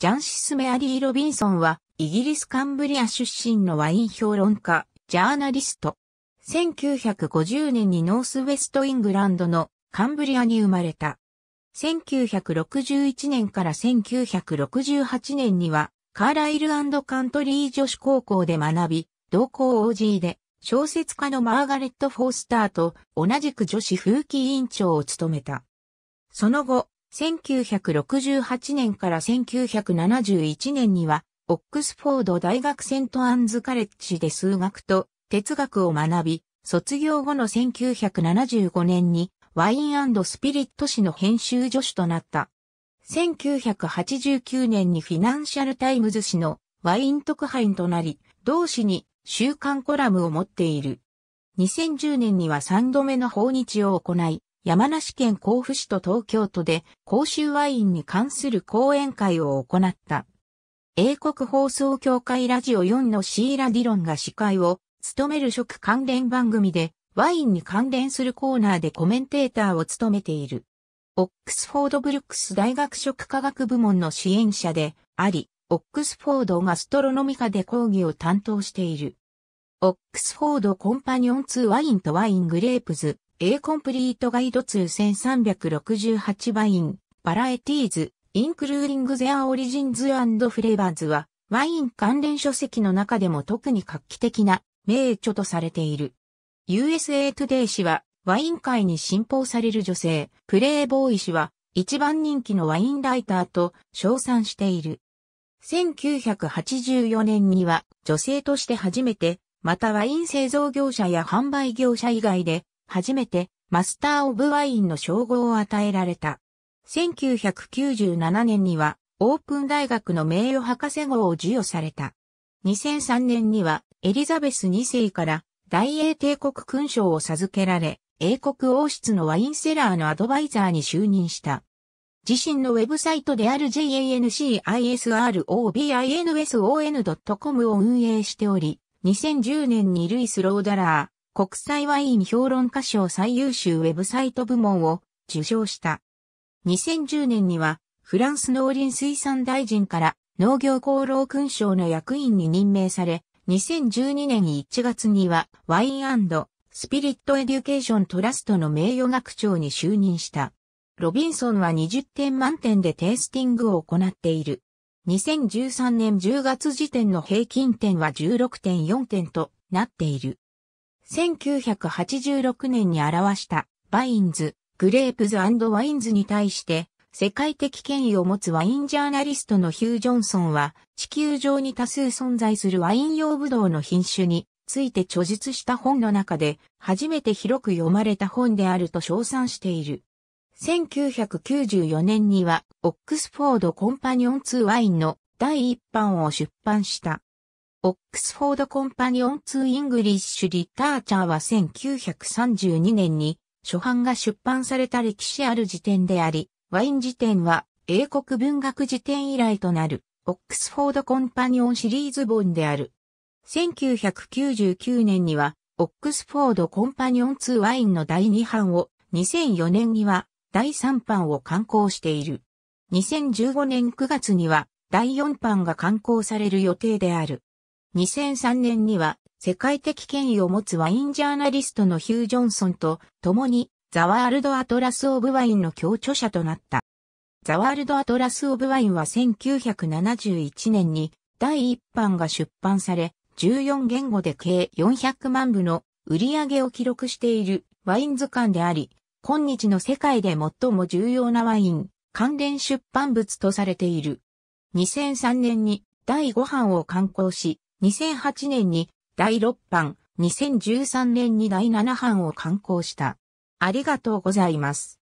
ジャンシス・メアリー・ロビンソンは、イギリス・カンブリア出身のワイン評論家、ジャーナリスト。1950年にノースウェストイングランドのカンブリアに生まれた。1961年から1968年には、カーライルカントリー女子高校で学び、同校 OG で小説家のマーガレット・フォースターと同じく女子風紀委員長を務めた。その後、1968年から1971年には、オックスフォード大学セントアンズカレッジで数学と哲学を学び、卒業後の1975年にワインスピリット誌の編集助手となった。1989年にフィナンシャルタイムズ誌のワイン特派員となり、同誌に週刊コラムを持っている。2010年には3度目の訪日を行い、山梨県甲府市と東京都で甲州ワインに関する講演会を行った。英国放送協会ラジオ4のシーラ・ディロンが司会を務める食関連番組でワインに関連するコーナーでコメンテーターを務めている。オックスフォード・ブルックス大学食科学部門の支援者であり、オックスフォードガストロノミカで講義を担当している。オックスフォード・コンパニオン2ワインとワイングレープズ、A コンプリートガイド2 1368ワイン、バラエティーズ、インクルーリングゼアオリジンズフレーバーズは、ワイン関連書籍の中でも特に画期的な名著とされている。USA Today 氏は、ワイン界に信奉される女性、プレイボーイ氏は、一番人気のワインライターと称賛している。1984年には、女性として初めて、またワイン製造業者や販売業者以外で、初めてマスター・オブ・ワインの称号を与えられた。1997年にはオープン大学の名誉博士号を授与された。2003年にはエリザベス2世から大英帝国勲章を授けられ、英国王室のワインセラーのアドバイザーに就任した。自身のウェブサイトである JANCISROBINSON.com を運営しており、2010年にルイス・ローダラー、国際ワイン評論家賞最優秀ウェブサイト部門を受賞した。2010年には、フランス農林水産大臣から農業功労勲章の役員に任命され、2012年1月にはワインスピリットエデュケーショントラストの名誉学長に就任した。ロビンソンは20点満点でテイスティングを行っている。2013年10月時点の平均点は16.4点となっている。1986年に表したバインズ、グレープズワインズに対して、世界的権威を持つワインジャーナリストのヒュー・ジョンソンは、地球上に多数存在するワイン用ブドウの品種について著述した本の中で、初めて広く読まれた本であると称賛している。1994年には、オックスフォード・コンパニオン2ワインの第一版を出版した。オックスフォードコンパニオン・ツー・イングリッシュ・リターチャーは1932年に初版が出版された歴史ある辞典であり、ワイン辞典は英国文学辞典以来となるオックスフォードコンパニオンシリーズ本である。1999年にはオックスフォードコンパニオンツー・ワインの第2版を、2004年には第3版を刊行している。2015年9月には第4版が刊行される予定である。2003年には世界的権威を持つワインジャーナリストのヒュー・ジョンソンと共にザ・ワールド・アトラス・オブ・ワインの協著者となった。ザ・ワールド・アトラス・オブ・ワインは1971年に第1版が出版され、14言語で計400万部の売り上げを記録しているワイン図鑑であり、今日の世界で最も重要なワイン関連出版物とされている。2003年に第5版を刊行し、2008年に第6版、2013年に第7版を刊行した。ありがとうございます。